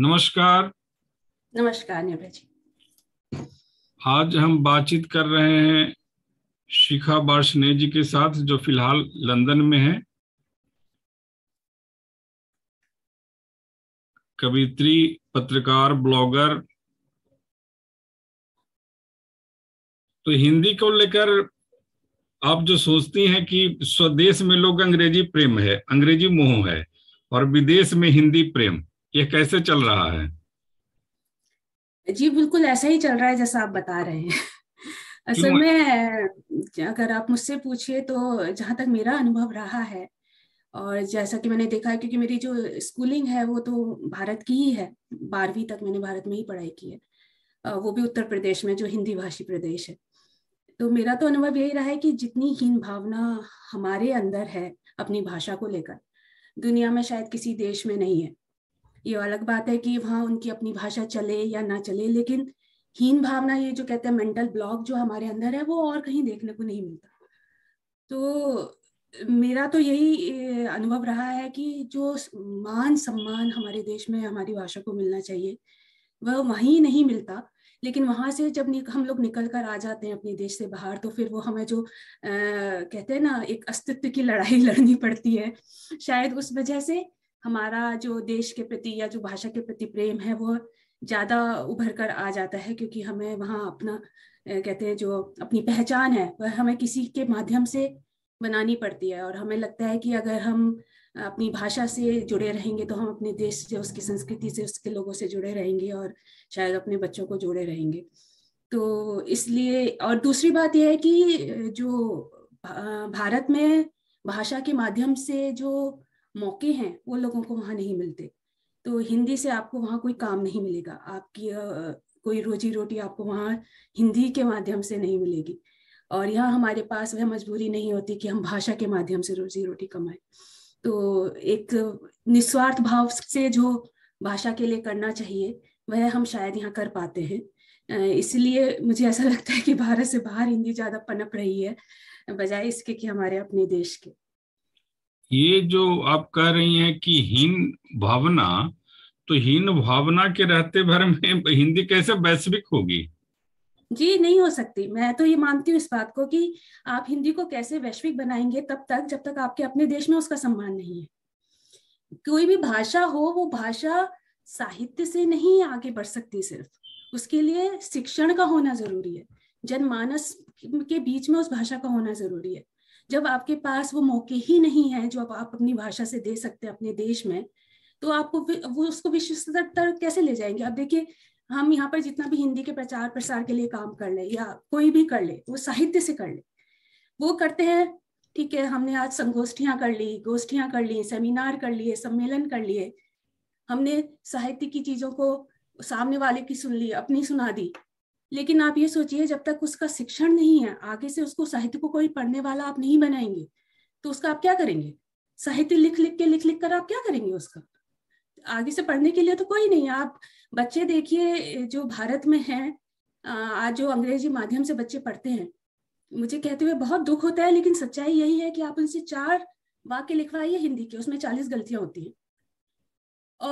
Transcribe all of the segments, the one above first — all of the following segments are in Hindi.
नमस्कार नमस्कार जी आज हम बातचीत कर रहे हैं शिखा बार्षने जी के साथ जो फिलहाल लंदन में है कवित्री पत्रकार ब्लॉगर तो हिंदी को लेकर आप जो सोचती हैं कि स्वदेश में लोग अंग्रेजी प्रेम है अंग्रेजी मोह है और विदेश में हिंदी प्रेम ये कैसे चल रहा है जी बिल्कुल ऐसा ही चल रहा है जैसा आप बता रहे हैं असल में अगर आप मुझसे पूछिए तो जहाँ तक मेरा अनुभव रहा है और जैसा कि मैंने देखा है क्योंकि मेरी जो स्कूलिंग है वो तो भारत की ही है बारहवीं तक मैंने भारत में ही पढ़ाई की है वो भी उत्तर प्रदेश में जो हिंदी भाषी प्रदेश है तो मेरा तो अनुभव यही रहा है कि जितनी हीन भावना हमारे अंदर है अपनी भाषा को लेकर दुनिया में शायद किसी देश में नहीं है ये अलग बात है कि वहाँ उनकी अपनी भाषा चले या ना चले लेकिन हीन भावना ये जो कहते हैं मेंटल ब्लॉक जो हमारे अंदर है वो और कहीं देखने को नहीं मिलता तो मेरा तो यही अनुभव रहा है कि जो मान सम्मान हमारे देश में हमारी भाषा को मिलना चाहिए वह वहीं नहीं मिलता लेकिन वहां से जब हम लोग निकल कर आ जाते हैं अपने देश से बाहर तो फिर वो हमें जो आ, कहते हैं ना एक अस्तित्व की लड़ाई लड़नी पड़ती है शायद उस वजह से हमारा जो देश के प्रति या जो भाषा के प्रति प्रेम है वो ज्यादा उभर कर आ जाता है क्योंकि हमें वहाँ अपना कहते हैं जो अपनी पहचान है वह हमें किसी के माध्यम से बनानी पड़ती है और हमें लगता है कि अगर हम अपनी भाषा से जुड़े रहेंगे तो हम अपने देश से उसकी संस्कृति से उसके लोगों से जुड़े रहेंगे और शायद अपने बच्चों को जुड़े रहेंगे तो इसलिए और दूसरी बात यह है कि जो भारत में भाषा के माध्यम से जो मौके हैं वो लोगों को वहाँ नहीं मिलते तो हिंदी से आपको वहाँ कोई काम नहीं मिलेगा आपकी कोई रोजी रोटी आपको वहाँ हिंदी के माध्यम से नहीं मिलेगी और यहाँ हमारे पास वह मजबूरी नहीं होती कि हम भाषा के माध्यम से रोजी रोटी कमाएं तो एक निस्वार्थ भाव से जो भाषा के लिए करना चाहिए वह हम शायद यहाँ कर पाते हैं इसलिए मुझे ऐसा लगता है कि भारत से बाहर हिंदी ज़्यादा पनप रही है बजाय इसके कि हमारे अपने देश के ये जो आप कह रही हैं कि हीन भावना तो हीन भावना के रहते भर में हिंदी कैसे वैश्विक होगी जी नहीं हो सकती मैं तो ये मानती हूँ इस बात को कि आप हिंदी को कैसे वैश्विक बनाएंगे तब तक जब तक आपके अपने देश में उसका सम्मान नहीं है कोई भी भाषा हो वो भाषा साहित्य से नहीं आगे बढ़ सकती सिर्फ उसके लिए शिक्षण का होना जरूरी है जनमानस के बीच में उस भाषा का होना जरूरी है जब आपके पास वो मौके ही नहीं है जो आप अपनी भाषा से दे सकते हैं अपने देश में तो आपको वो उसको विश्व स्तर कैसे ले जाएंगे आप देखिए हम यहाँ पर जितना भी हिंदी के प्रचार प्रसार के लिए काम कर ले या कोई भी कर ले वो साहित्य से कर ले वो करते हैं ठीक है हमने आज संगोष्ठियां कर ली गोष्ठियां कर ली सेमिनार कर लिए सम्मेलन कर लिए हमने साहित्य की चीजों को सामने वाले की सुन ली अपनी सुना दी लेकिन आप ये सोचिए जब तक उसका शिक्षण नहीं है आगे से उसको साहित्य को कोई पढ़ने वाला आप नहीं बनाएंगे तो उसका आप क्या करेंगे साहित्य लिख लिख के लिख लिख कर आप क्या करेंगे उसका आगे से पढ़ने के लिए तो कोई नहीं आप बच्चे देखिए जो भारत में है आज जो अंग्रेजी माध्यम से बच्चे पढ़ते हैं मुझे कहते हुए बहुत दुख होता है लेकिन सच्चाई यही है कि आप उनसे चार वाक्य लिखवाइए हिंदी के उसमें चालीस गलतियां होती हैं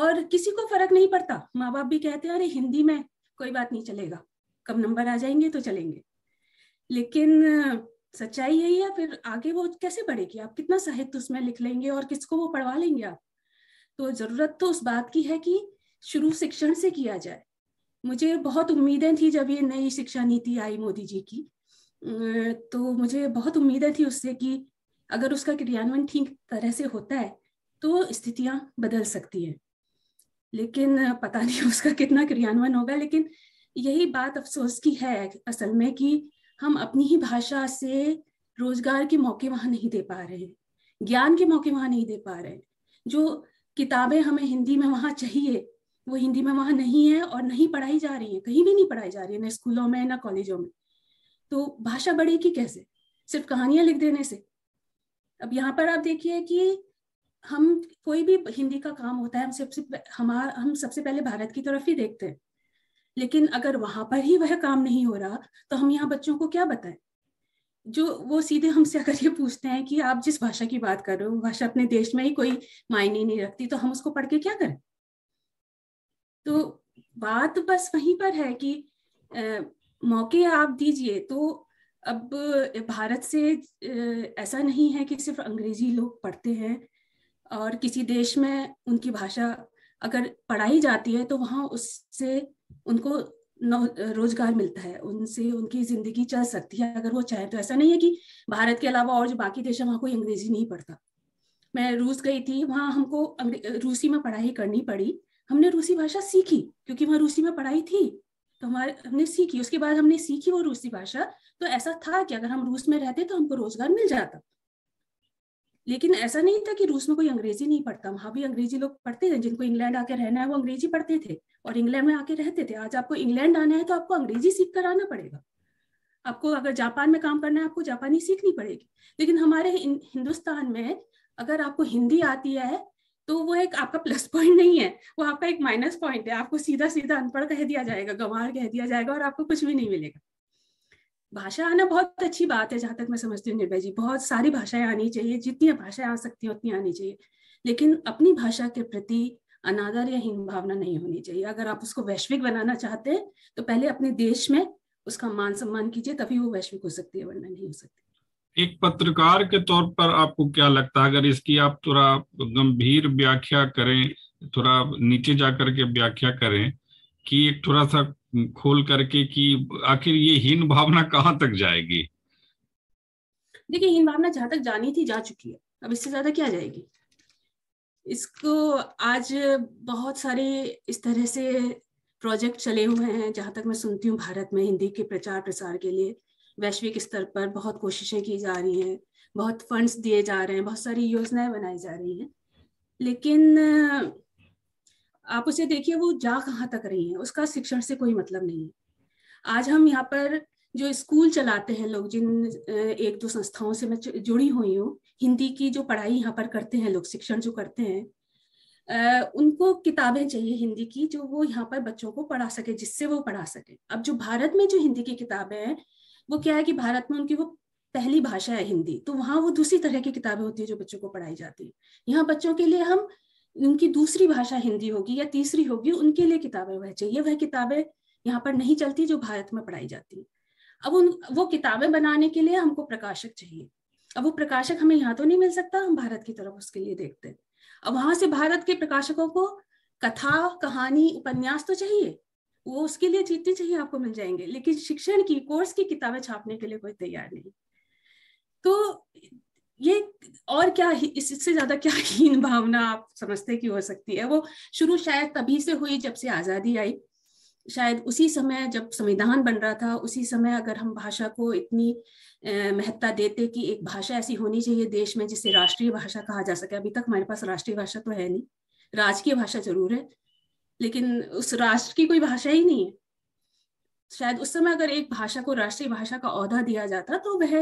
और किसी को फर्क नहीं पड़ता माँ बाप भी कहते हैं अरे हिंदी में कोई बात नहीं चलेगा कम नंबर आ जाएंगे तो चलेंगे लेकिन सच्चाई यही है फिर आगे वो कैसे बढ़ेगी आप कितना साहित्य उसमें लिख लेंगे और किसको वो पढ़वा लेंगे आप तो जरूरत तो उस बात की है कि शुरू शिक्षण से किया जाए मुझे बहुत उम्मीदें थी जब ये नई शिक्षा नीति आई मोदी जी की तो मुझे बहुत उम्मीदें थी उससे कि अगर उसका क्रियान्वयन ठीक तरह से होता है तो स्थितियां बदल सकती है लेकिन पता नहीं उसका कितना क्रियान्वयन होगा लेकिन यही बात अफसोस की है असल में कि हम अपनी ही भाषा से रोजगार के मौके वहाँ नहीं दे पा रहे हैं ज्ञान के मौके वहाँ नहीं दे पा रहे हैं जो किताबें हमें हिंदी में वहां चाहिए वो हिंदी में वहाँ नहीं है और नहीं पढ़ाई जा रही है कहीं भी नहीं पढ़ाई जा रही है ना स्कूलों में ना कॉलेजों में तो भाषा बढ़ेगी कैसे सिर्फ कहानियां लिख देने से अब यहाँ पर आप देखिए कि हम कोई भी हिंदी का काम होता है हम सबसे हमारा हम सबसे पहले भारत की तरफ ही देखते हैं लेकिन अगर वहां पर ही वह काम नहीं हो रहा तो हम यहाँ बच्चों को क्या बताएं जो वो सीधे हमसे अगर ये पूछते हैं कि आप जिस भाषा की बात कर रहे हो भाषा अपने देश में ही कोई मायने नहीं रखती तो हम उसको पढ़ के क्या करें तो बात बस वहीं पर है कि आ, मौके आप दीजिए तो अब भारत से ऐसा नहीं है कि सिर्फ अंग्रेजी लोग पढ़ते हैं और किसी देश में उनकी भाषा अगर पढ़ाई जाती है तो वहाँ उससे उनको रोजगार मिलता है उनसे उनकी जिंदगी चल सकती है अगर वो चाहे तो ऐसा नहीं है कि भारत के अलावा और जो बाकी देश है वहाँ कोई अंग्रेजी नहीं पढ़ता मैं रूस गई थी वहाँ हमको रूसी में पढ़ाई करनी पड़ी हमने रूसी भाषा सीखी क्योंकि वहाँ रूसी में पढ़ाई थी तो हमारे हमने सीखी उसके बाद हमने सीखी वो रूसी भाषा तो ऐसा था कि अगर हम रूस में रहते तो हमको रोजगार मिल जाता लेकिन ऐसा नहीं था कि रूस में कोई अंग्रेजी नहीं पढ़ता वहां भी अंग्रेजी लोग पढ़ते थे जिनको इंग्लैंड आके रहना है वो अंग्रेजी पढ़ते थे और इंग्लैंड में आके रहते थे आज आपको इंग्लैंड आना है तो आपको अंग्रेजी सीख कर आना पड़ेगा आपको अगर जापान में काम करना है आपको जापानी सीखनी पड़ेगी लेकिन हमारे हिंदुस्तान में अगर आपको हिंदी आती है तो वो एक आपका प्लस पॉइंट नहीं है वो आपका एक माइनस पॉइंट है आपको सीधा सीधा अनपढ़ कह दिया जाएगा गंवार कह दिया जाएगा और आपको कुछ भी नहीं मिलेगा भाषा आना बहुत अच्छी बात है जहाँ तक मैं समझती हूँ निर्भय जी बहुत सारी भाषाएं आनी चाहिए जितनी भाषाएं आ सकती हैं उतनी आनी चाहिए लेकिन अपनी भाषा के प्रति अनादर या हीन भावना नहीं होनी चाहिए अगर आप उसको वैश्विक बनाना चाहते हैं तो पहले अपने देश में उसका मान सम्मान कीजिए तभी वो वैश्विक हो सकती है वरना नहीं हो सकती एक पत्रकार के तौर पर आपको क्या लगता है अगर इसकी आप थोड़ा गंभीर व्याख्या करें थोड़ा नीचे जाकर के व्याख्या करें कि एक थोड़ा सा खोल करके कि आखिर ये हीन भावना कहाँ तक जाएगी देखिए हीन भावना जहां तक जानी थी जा चुकी है अब इससे ज्यादा क्या जाएगी इसको आज बहुत सारे इस तरह से प्रोजेक्ट चले हुए हैं जहां तक मैं सुनती हूँ भारत में हिंदी के प्रचार प्रसार के लिए वैश्विक स्तर पर बहुत कोशिशें की जा रही हैं बहुत फंड्स दिए जा रहे हैं बहुत सारी योजनाएं बनाई जा रही हैं लेकिन आप उसे देखिए वो जा कहाँ तक रही है उसका शिक्षण से कोई मतलब नहीं है आज हम यहाँ पर जो स्कूल चलाते हैं लोग जिन एक दो संस्थाओं से मैं जुड़ी हुई हूँ हिंदी की जो पढ़ाई यहाँ पर करते हैं लोग शिक्षण जो करते हैं उनको किताबें चाहिए हिंदी की जो वो यहाँ पर बच्चों को पढ़ा सके जिससे वो पढ़ा सके अब जो भारत में जो हिंदी की किताबें हैं वो क्या है कि भारत में उनकी वो पहली भाषा है हिंदी तो वहाँ वो दूसरी तरह की किताबें होती है जो बच्चों को पढ़ाई जाती है यहाँ बच्चों के लिए हम उनकी दूसरी भाषा हिंदी होगी या तीसरी होगी उनके लिए किताबें वह चाहिए वह किताबें यहाँ पर नहीं चलती जो भारत में पढ़ाई जाती अब उन वो किताबें बनाने के लिए हमको प्रकाशक चाहिए अब वो प्रकाशक हमें यहाँ तो नहीं मिल सकता हम भारत की तरफ उसके लिए देखते हैं अब वहां से भारत के प्रकाशकों को कथा कहानी उपन्यास तो चाहिए वो उसके लिए जितने चाहिए आपको मिल जाएंगे लेकिन शिक्षण की कोर्स की किताबें छापने के लिए कोई तैयार नहीं तो ये और क्या इससे ज्यादा क्या हीन भावना आप समझते कि हो सकती है वो शुरू शायद तभी से हुई जब से आजादी आई शायद उसी समय जब संविधान बन रहा था उसी समय अगर हम भाषा को इतनी महत्ता देते कि एक भाषा ऐसी होनी चाहिए देश में जिसे राष्ट्रीय भाषा कहा जा सके अभी तक हमारे पास राष्ट्रीय भाषा तो है नहीं राजकीय भाषा जरूर है लेकिन उस राष्ट्र की कोई भाषा ही नहीं है शायद उस समय अगर एक भाषा को राष्ट्रीय भाषा का औहदा दिया जाता तो वह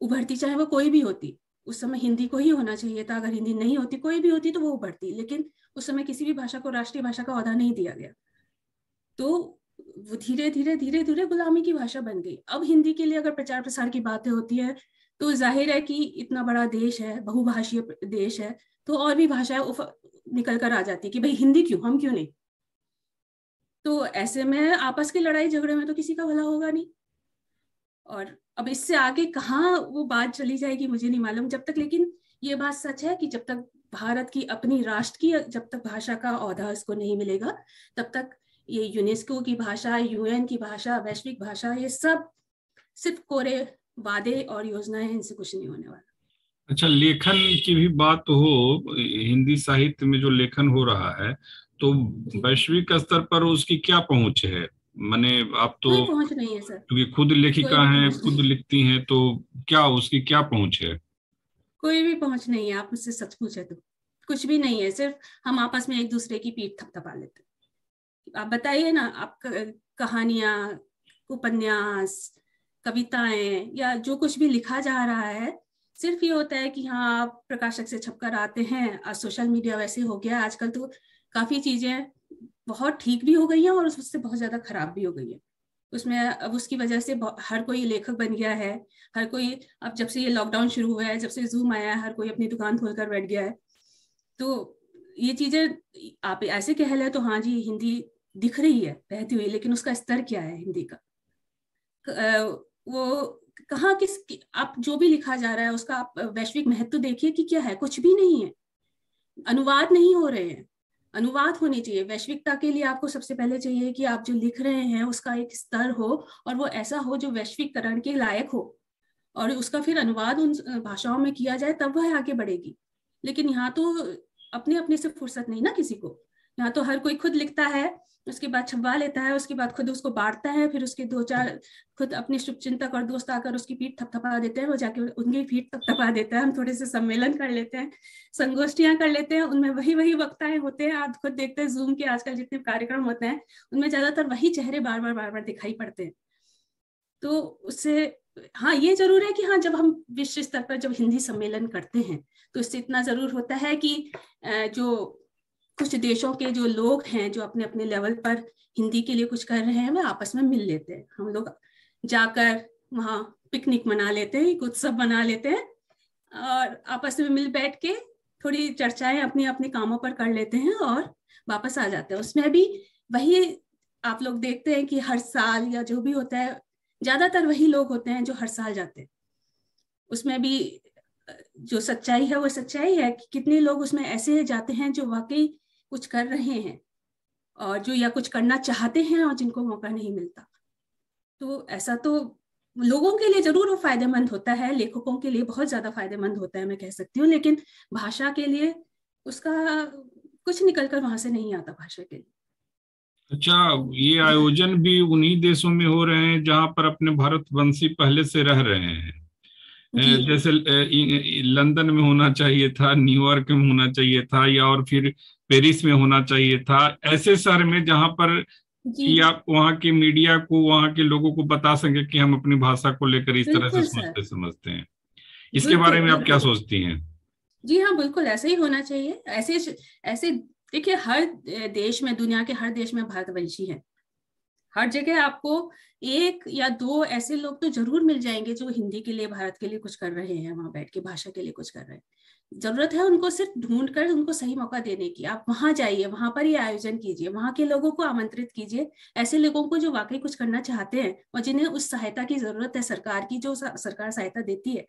उभरती चाहे वो कोई भी होती उस समय हिंदी को ही होना चाहिए था अगर हिंदी नहीं होती कोई भी होती तो वो उभरती लेकिन उस समय किसी भी भाषा को राष्ट्रीय भाषा का अहदा नहीं दिया गया तो धीरे धीरे धीरे धीरे गुलामी की भाषा बन गई अब हिंदी के लिए अगर प्रचार प्रसार की बातें होती है तो जाहिर है कि इतना बड़ा देश है बहुभाषीय देश है तो और भी भाषाएं निकल कर आ जाती है कि भाई हिंदी क्यों हम क्यों नहीं तो ऐसे में आपस की लड़ाई झगड़े में तो किसी का भला होगा नहीं और अब इससे आगे कहाँ वो बात चली जाएगी मुझे नहीं मालूम जब तक लेकिन ये बात सच है कि जब तक भारत की अपनी राष्ट्र की जब तक भाषा का औहदा इसको नहीं मिलेगा तब तक ये यूनेस्को की भाषा यूएन की भाषा वैश्विक भाषा ये सब सिर्फ कोरे वादे और योजनाएं इनसे कुछ नहीं होने वाला अच्छा लेखन की भी बात हो हिंदी साहित्य में जो लेखन हो रहा है तो वैश्विक स्तर पर उसकी क्या पहुंच है मैंने आप तो पहुंच नहीं है सर क्योंकि खुद लेखिका हैं खुद लिखती हैं तो क्या उसकी क्या पहुंच है कोई भी पहुंच नहीं है आप उससे सच पूछे तो कुछ भी नहीं है सिर्फ हम आपस में एक दूसरे की पीठ थपथपा लेते आप बताइए ना आप कहानियां उपन्यास कविताएं या जो कुछ भी लिखा जा रहा है सिर्फ ये होता है कि हाँ आप प्रकाशक से छपकर आते हैं और सोशल मीडिया वैसे हो गया आजकल तो काफी चीजें बहुत ठीक भी हो गई हैं और उससे बहुत ज्यादा खराब भी हो गई है उसमें अब उसकी वजह से हर कोई लेखक बन गया है हर कोई अब जब से ये लॉकडाउन शुरू हुआ है जब से जूम आया है हर कोई अपनी दुकान खोल कर बैठ गया है तो ये चीजें आप ऐसे कह लें तो हाँ जी हिंदी दिख रही है बहती हुई लेकिन उसका स्तर क्या है हिंदी का वो कहाँ किस आप जो भी लिखा जा रहा है उसका आप वैश्विक महत्व देखिए कि क्या है कुछ भी नहीं है अनुवाद नहीं हो रहे हैं अनुवाद होनी चाहिए वैश्विकता के लिए आपको सबसे पहले चाहिए कि आप जो लिख रहे हैं उसका एक स्तर हो और वो ऐसा हो जो वैश्विककरण के लायक हो और उसका फिर अनुवाद उन भाषाओं में किया जाए तब वह आगे बढ़ेगी लेकिन यहाँ तो अपने अपने से फुर्सत नहीं ना किसी को यहाँ तो हर कोई खुद लिखता है उसके बाद छपवा लेता है उसके बाद खुद उसको बांटता है फिर उसके दो चार खुद अपने चिंतक और दोस्त आकर उसकी पीठ थपथपा देते हैं वो जाके उनकी पीठ थपथपा देता है हम थोड़े से सम्मेलन कर लेते हैं संगोष्ठियां कर लेते हैं उनमें वही वही वक्ताएं होते हैं आप खुद देखते हैं जूम के आजकल जितने कार्यक्रम होते हैं उनमें ज्यादातर वही चेहरे बार बार बार बार दिखाई पड़ते हैं तो उससे हाँ ये जरूर है कि हाँ जब हम विश्व स्तर पर जब हिंदी सम्मेलन करते हैं तो इससे इतना जरूर होता है कि जो कुछ देशों के जो लोग हैं जो अपने अपने लेवल पर हिंदी के लिए कुछ कर रहे हैं वे आपस में मिल लेते हैं हम लोग जाकर वहाँ पिकनिक मना लेते हैं एक उत्सव मना लेते हैं और आपस में मिल बैठ के थोड़ी चर्चाएं अपने अपने कामों पर कर लेते हैं और वापस आ जाते हैं उसमें भी वही आप लोग देखते हैं कि हर साल या जो भी होता है ज्यादातर वही लोग होते हैं जो हर साल जाते हैं उसमें भी जो सच्चाई है वो सच्चाई है कि कितने लोग उसमें ऐसे जाते हैं जो वाकई कुछ कर रहे हैं और जो या कुछ करना चाहते हैं और जिनको मौका नहीं मिलता तो ऐसा तो लोगों के लिए जरूर वो फायदेमंद होता है लेखकों के लिए बहुत ज्यादा फायदेमंद होता है मैं कह सकती हूँ लेकिन भाषा के लिए उसका कुछ निकल कर वहां से नहीं आता भाषा के लिए अच्छा ये आयोजन भी उन्हीं देशों में हो रहे हैं जहां पर अपने भारत वंशी पहले से रह रहे हैं जैसे लंदन में होना चाहिए था न्यूयॉर्क में होना चाहिए था या और फिर पेरिस में होना चाहिए था ऐसे शहर में जहाँ पर कि आप वहाँ के मीडिया को वहाँ के लोगों को बता सके कि हम अपनी भाषा को लेकर इस तरह से समझते समझते हैं इसके बारे में आप क्या सोचती हैं जी हाँ बिल्कुल ऐसे ही होना चाहिए ऐसे ऐसे देखिए हर देश में दुनिया के हर देश में भारतवंशी है हर जगह आपको एक या दो ऐसे लोग तो जरूर मिल जाएंगे जो हिंदी के लिए भारत के लिए कुछ कर रहे हैं वहां बैठ के भाषा के लिए कुछ कर रहे हैं जरूरत है उनको सिर्फ ढूंढ कर उनको सही मौका देने की आप वहां जाइए वहां पर ही आयोजन कीजिए वहां के लोगों को आमंत्रित कीजिए ऐसे लोगों को जो वाकई कुछ करना चाहते हैं और जिन्हें उस सहायता की जरूरत है सरकार की जो सरकार सहायता देती है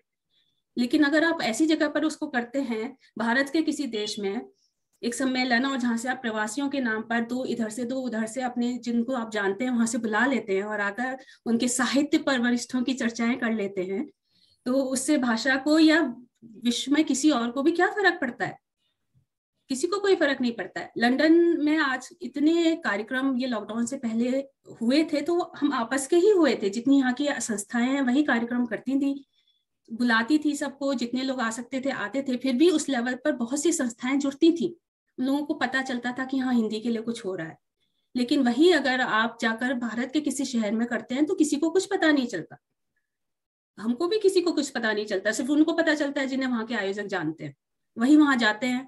लेकिन अगर आप ऐसी जगह पर उसको करते हैं भारत के किसी देश में एक सम्मेलन और जहाँ से आप प्रवासियों के नाम पर दो इधर से दो उधर से अपने जिनको आप जानते हैं वहां से बुला लेते हैं और आकर उनके साहित्य पर वरिष्ठों की चर्चाएं कर लेते हैं तो उससे भाषा को या विश्व में किसी और को भी क्या फर्क पड़ता है किसी को कोई फर्क नहीं पड़ता है लंदन में आज इतने कार्यक्रम ये लॉकडाउन से पहले हुए थे तो हम आपस के ही हुए थे जितनी यहाँ की संस्थाएं हैं वही कार्यक्रम करती थी बुलाती थी सबको जितने लोग आ सकते थे आते थे फिर भी उस लेवल पर बहुत सी संस्थाएं जुड़ती थी लोगों को पता चलता था कि हाँ हिंदी के लिए कुछ हो रहा है लेकिन वही अगर आप जाकर भारत के किसी शहर में करते हैं तो किसी को कुछ पता नहीं चलता हमको भी किसी को कुछ पता नहीं चलता सिर्फ उनको पता चलता है जिन्हें वहां के आयोजक जानते हैं वही वहां जाते हैं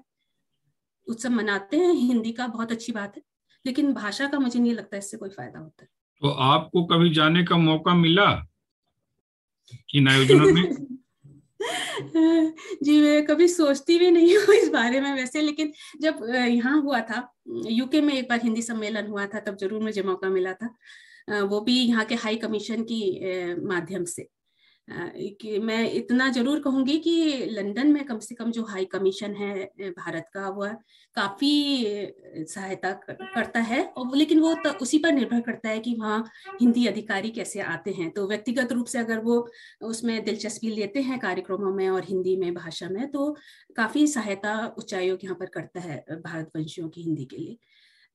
उत्सव मनाते हैं हिंदी का बहुत अच्छी बात है लेकिन भाषा का मुझे नहीं लगता इससे कोई फायदा होता है तो आपको कभी जाने का मौका मिला इन आयोजनों में जी मैं कभी सोचती भी नहीं हूँ इस बारे में वैसे लेकिन जब यहाँ हुआ था यूके में एक बार हिंदी सम्मेलन हुआ था तब जरूर मुझे मौका मिला था वो भी यहाँ के हाई कमीशन की माध्यम से कि मैं इतना जरूर कहूंगी कि लंदन में कम से कम जो हाई कमीशन है भारत का वह काफी सहायता करता है और लेकिन वो तो उसी पर निर्भर करता है कि वहाँ हिंदी अधिकारी कैसे आते हैं तो व्यक्तिगत रूप से अगर वो उसमें दिलचस्पी लेते हैं कार्यक्रमों में और हिंदी में भाषा में तो काफी सहायता उच्चायोग यहाँ पर करता है वंशियों की हिंदी के लिए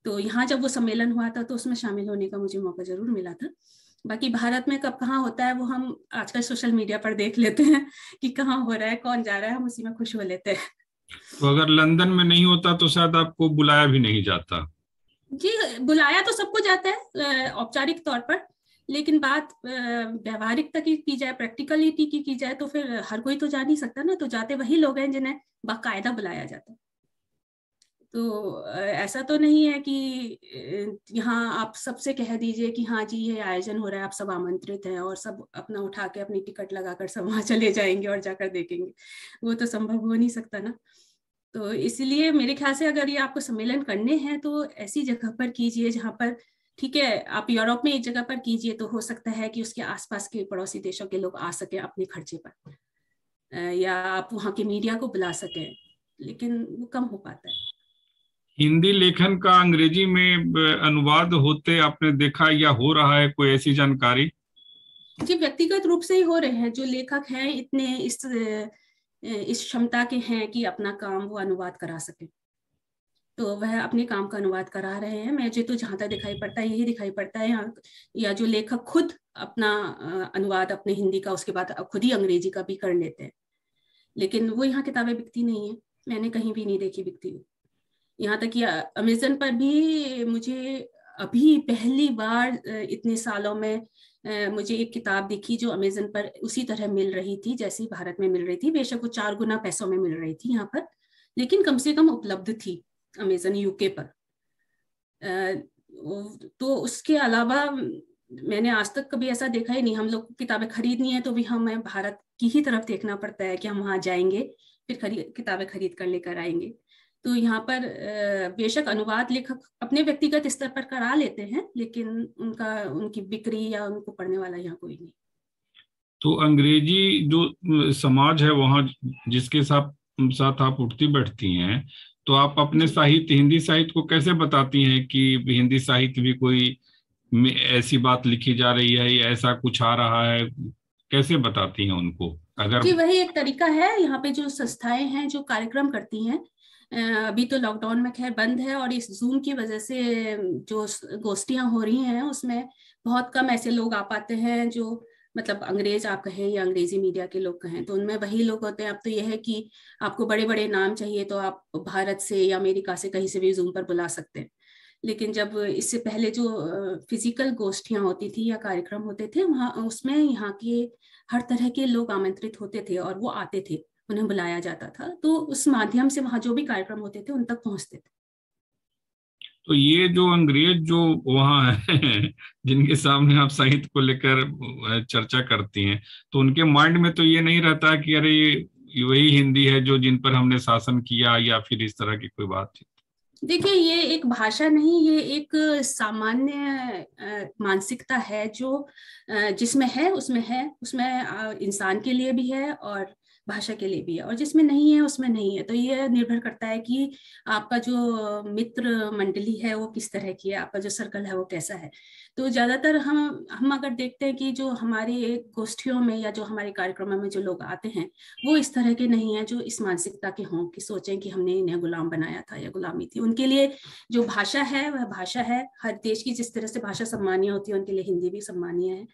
तो यहाँ जब वो सम्मेलन हुआ था तो उसमें शामिल होने का मुझे मौका जरूर मिला था बाकी भारत में कब कहाँ होता है वो हम आजकल सोशल मीडिया पर देख लेते हैं कि कहाँ हो रहा है कौन जा रहा है हम उसी में खुश हो लेते हैं तो अगर लंदन में नहीं होता तो शायद आपको बुलाया भी नहीं जाता जी बुलाया तो सबको जाता है औपचारिक तौर पर लेकिन बात व्यवहारिकता की की जाए प्रैक्टिकलिटी की की जाए तो फिर हर कोई तो जा नहीं सकता ना तो जाते वही लोग हैं जिन्हें बाकायदा बुलाया जाता है तो ऐसा तो नहीं है कि यहाँ आप सबसे कह दीजिए कि हाँ जी ये आयोजन हो रहा है आप सब आमंत्रित हैं और सब अपना उठा के अपनी टिकट लगाकर सब वहाँ चले जाएंगे और जाकर देखेंगे वो तो संभव हो नहीं सकता ना तो इसलिए मेरे ख्याल से अगर ये आपको सम्मेलन करने हैं तो ऐसी जगह पर कीजिए जहाँ पर ठीक है आप यूरोप में एक जगह पर कीजिए तो हो सकता है कि उसके आसपास के पड़ोसी देशों के लोग आ सके अपने खर्चे पर या आप वहाँ के मीडिया को बुला सकें लेकिन वो कम हो पाता है हिंदी लेखन का अंग्रेजी में अनुवाद होते आपने देखा या हो रहा है कोई ऐसी जानकारी जी व्यक्तिगत रूप से ही हो रहे हैं जो लेखक हैं इतने इस इस क्षमता के हैं कि अपना काम वो अनुवाद करा सके तो वह अपने काम का अनुवाद करा रहे हैं मैं जो तो जहाँ तक दिखाई पड़ता है यही दिखाई पड़ता है या जो लेखक खुद अपना अनुवाद अपने हिंदी का उसके बाद खुद ही अंग्रेजी का भी कर लेते हैं लेकिन वो यहाँ किताबें बिकती नहीं है मैंने कहीं भी नहीं देखी बिकती हुई यहाँ तक कि अमेजन पर भी मुझे अभी पहली बार इतने सालों में मुझे एक किताब दिखी जो अमेजन पर उसी तरह मिल रही थी जैसी भारत में मिल रही थी बेशक वो चार गुना पैसों में मिल रही थी यहाँ पर लेकिन कम से कम उपलब्ध थी अमेजन यूके पर तो उसके अलावा मैंने आज तक कभी ऐसा देखा ही नहीं हम लोग किताबें खरीदनी है तो भी हमें भारत की ही तरफ देखना पड़ता है कि हम वहां जाएंगे फिर खरीद किताबें खरीद कर लेकर आएंगे तो यहाँ पर बेशक अनुवाद लेखक अपने व्यक्तिगत स्तर पर करा लेते हैं लेकिन उनका उनकी बिक्री या उनको पढ़ने वाला यहाँ कोई नहीं तो अंग्रेजी जो समाज है वहाँ जिसके साथ साथ आप उठती बैठती हैं तो आप अपने साहित्य हिंदी साहित्य को कैसे बताती हैं कि हिंदी साहित्य भी कोई ऐसी बात लिखी जा रही है या ऐसा कुछ आ रहा है कैसे बताती हैं उनको अगर जी वही एक तरीका है यहाँ पे जो संस्थाएं हैं जो कार्यक्रम करती हैं अभी तो लॉकडाउन में खैर बंद है और इस जूम की वजह से जो गोष्ठियां हो रही हैं उसमें बहुत कम ऐसे लोग आ पाते हैं जो मतलब अंग्रेज आप कहें या अंग्रेजी मीडिया के लोग कहें तो उनमें वही लोग होते हैं अब तो यह है कि आपको बड़े बड़े नाम चाहिए तो आप भारत से या अमेरिका से कहीं से भी जूम पर बुला सकते हैं लेकिन जब इससे पहले जो फिजिकल गोष्ठियां होती थी या कार्यक्रम होते थे वहाँ उसमें यहाँ के हर तरह के लोग आमंत्रित होते थे और वो आते थे उन्हें बुलाया जाता था तो उस माध्यम से वहां जो भी कार्यक्रम होते थे उन तक पहुंचते थे तो ये जो अंग्रेज जो वहां है जिनके सामने आप साहित्य को लेकर चर्चा करती हैं तो उनके माइंड में तो ये नहीं रहता कि अरे वही हिंदी है जो जिन पर हमने शासन किया या फिर इस तरह की कोई बात थी देखिए ये एक भाषा नहीं ये एक सामान्य मानसिकता है जो जिसमें है उसमें है उसमें इंसान के लिए भी है और भाषा के लिए भी है और जिसमें नहीं है उसमें नहीं है तो ये निर्भर करता है कि आपका जो मित्र मंडली है वो किस तरह की है आपका जो सर्कल है वो कैसा है तो ज़्यादातर हम हम अगर देखते हैं कि जो हमारी गोष्ठियों में या जो हमारे कार्यक्रमों में जो लोग आते हैं वो इस तरह के नहीं है जो इस मानसिकता के हों कि सोचें कि हमने इन्हें गुलाम बनाया था या गुलामी थी उनके लिए जो भाषा है वह भाषा है हर देश की जिस तरह से भाषा सम्मानीय होती है उनके लिए हिंदी भी सम्मानीय है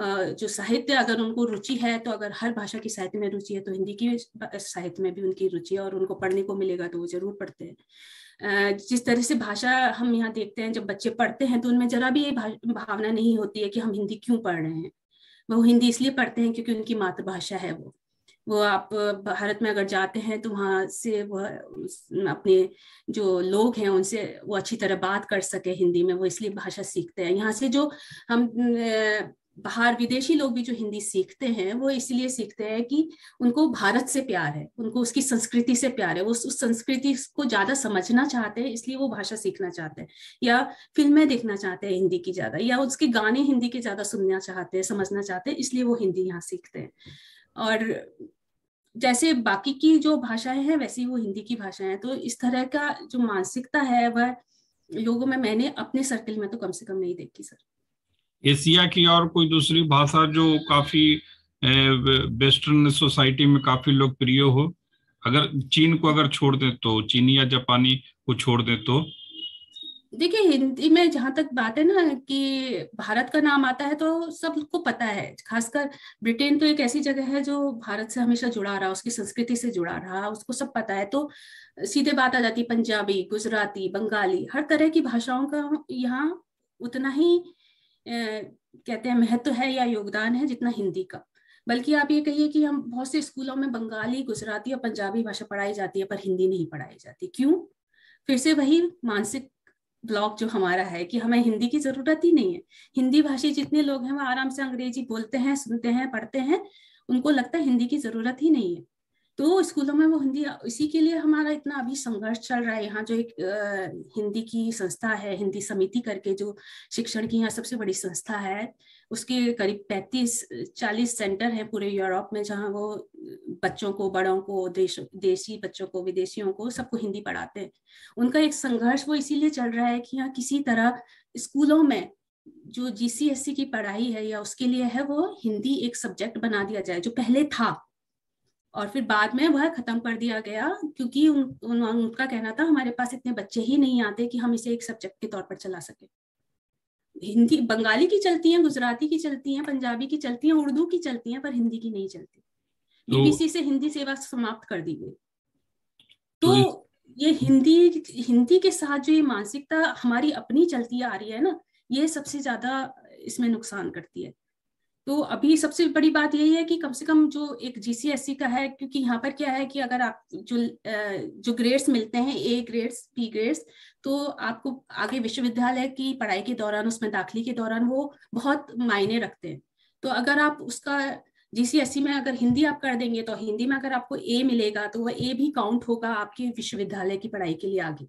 जो साहित्य अगर उनको रुचि है तो अगर हर भाषा की साहित्य में रुचि है तो हिंदी की साहित्य में भी उनकी रुचि है और उनको पढ़ने को मिलेगा तो वो जरूर पढ़ते हैं जिस तरह से भाषा हम यहाँ देखते हैं जब बच्चे पढ़ते हैं तो उनमें जरा भी ये भावना नहीं होती है कि हम हिंदी क्यों पढ़ रहे हैं वो हिंदी इसलिए पढ़ते हैं क्योंकि उनकी मातृभाषा है वो वो आप भारत में अगर जाते हैं तो वहाँ से वह अपने जो लोग हैं उनसे वो अच्छी तरह बात कर सके हिंदी में वो इसलिए भाषा सीखते हैं यहाँ से जो हम बाहर विदेशी लोग भी जो हिंदी सीखते हैं वो इसलिए सीखते हैं कि उनको भारत से प्यार है उनको उसकी संस्कृति से प्यार है वो उस संस्कृति को ज्यादा समझना चाहते हैं इसलिए वो भाषा सीखना चाहते हैं या फिल्में देखना चाहते हैं हिंदी की ज्यादा या उसके गाने हिंदी के ज्यादा सुनना चाहते हैं समझना चाहते हैं इसलिए वो हिंदी यहाँ सीखते हैं और जैसे बाकी की जो भाषाएं हैं वैसी वो हिंदी की भाषाएं हैं तो इस तरह का जो मानसिकता है वह लोगों में मैंने अपने सर्किल में तो कम से कम नहीं देखी सर एशिया की और कोई दूसरी भाषा जो काफी वेस्टर्न सोसाइटी में काफी लोकप्रिय हो अगर चीन को अगर छोड़ दें तो चीनी या जापानी को छोड़ दें तो देखिए हिंदी में जहाँ तक बात है ना कि भारत का नाम आता है तो सबको पता है खासकर ब्रिटेन तो एक ऐसी जगह है जो भारत से हमेशा जुड़ा रहा उसकी संस्कृति से जुड़ा रहा उसको सब पता है तो सीधे बात आ जाती पंजाबी गुजराती बंगाली हर तरह की भाषाओं का यहाँ उतना ही कहते हैं महत्व है या योगदान है जितना हिंदी का बल्कि आप ये कहिए कि हम बहुत से स्कूलों में बंगाली गुजराती और पंजाबी भाषा पढ़ाई जाती है पर हिंदी नहीं पढ़ाई जाती क्यों फिर से वही मानसिक ब्लॉक जो हमारा है कि हमें हिंदी की जरूरत ही नहीं है हिंदी भाषी जितने लोग हैं वो आराम से अंग्रेजी बोलते हैं सुनते हैं पढ़ते हैं उनको लगता है हिंदी की जरूरत ही नहीं है तो स्कूलों में वो हिंदी इसी के लिए हमारा इतना अभी संघर्ष चल रहा है यहाँ जो एक आ, हिंदी की संस्था है हिंदी समिति करके जो शिक्षण की यहाँ सबसे बड़ी संस्था है उसके करीब पैंतीस चालीस सेंटर हैं पूरे यूरोप में जहाँ वो बच्चों को बड़ों को देश देशी बच्चों को विदेशियों को सबको हिंदी पढ़ाते हैं उनका एक संघर्ष वो इसीलिए चल रहा है कि यहाँ किसी तरह स्कूलों में जो जीसीएससी e की पढ़ाई है या उसके लिए है वो हिंदी एक सब्जेक्ट बना दिया जाए जो पहले था और फिर बाद में वह खत्म कर दिया गया क्योंकि उन, उन, उनका कहना था हमारे पास इतने बच्चे ही नहीं आते कि हम इसे एक सब्जेक्ट के तौर पर चला सके हिंदी बंगाली की चलती हैं गुजराती की चलती हैं पंजाबी की चलती हैं उर्दू की चलती हैं पर हिंदी की नहीं चलती बीबीसी तो से हिंदी सेवा समाप्त कर दी गई तो, तो ये हिंदी हिंदी के साथ जो ये मानसिकता हमारी अपनी चलती आ रही है ना ये सबसे ज्यादा इसमें नुकसान करती है तो अभी सबसे बड़ी बात यही है कि कम से कम जो एक जीसीएससी e का है क्योंकि यहाँ पर क्या है कि अगर आप जो जो ग्रेड्स मिलते हैं ए ग्रेड्स बी ग्रेड्स तो आपको आगे विश्वविद्यालय की पढ़ाई के दौरान उसमें दाखिले के दौरान वो बहुत मायने रखते हैं तो अगर आप उसका जीसीएससी e में अगर हिंदी आप कर देंगे तो हिंदी में अगर आपको ए मिलेगा तो वह ए भी काउंट होगा आपके विश्वविद्यालय की पढ़ाई के लिए आगे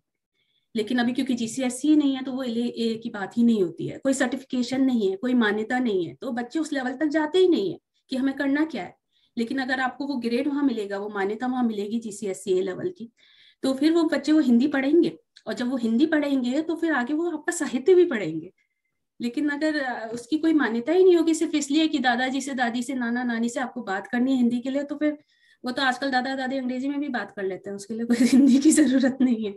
लेकिन अभी क्योंकि जीसीएससी ही e नहीं है तो वो एल की बात ही नहीं होती है कोई सर्टिफिकेशन नहीं है कोई मान्यता नहीं है तो बच्चे उस लेवल तक जाते ही नहीं है कि हमें करना क्या है लेकिन अगर आपको वो ग्रेड वहाँ मिलेगा वो मान्यता वहाँ मिलेगी जीसीएससी ए लेवल की तो फिर वो बच्चे वो हिंदी पढ़ेंगे और जब वो हिंदी पढ़ेंगे तो फिर आगे वो आपका साहित्य भी पढ़ेंगे लेकिन अगर उसकी कोई मान्यता ही नहीं होगी सिर्फ इसलिए कि दादाजी से दादी से नाना नानी से आपको बात करनी है हिंदी के लिए तो फिर वो तो आजकल दादा दादी अंग्रेजी में भी बात कर लेते हैं उसके लिए कोई हिंदी की जरूरत नहीं है